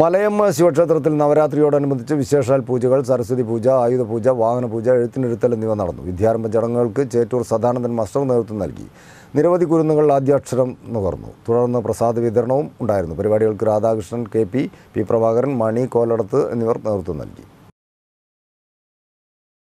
മലയമ്മ ശിവക്ഷേത്രത്തിൽ നവരാത്രിയോടനുബന്ധിച്ച് വിശേഷാൽ പൂജകൾ സരസ്വതി പൂജ ആയുധ പൂജ വാഹന പൂജ എന്നിവ നടന്നു വിദ്യാരംഭ ചടങ്ങുകൾക്ക് ചേറ്റൂർ സദാനന്ദൻ മാസ്റ്റർ നേതൃത്വം നൽകി നിരവധി കുരുന്നുകൾ ആദ്യാക്ഷരം നുകർന്നു തുടർന്ന് പ്രസാദ വിതരണവും ഉണ്ടായിരുന്നു പരിപാടികൾക്ക് Radhakrishnan K P P Prabhakaran Mani Koladath എന്നിവർ നേതൃത്വം നൽകി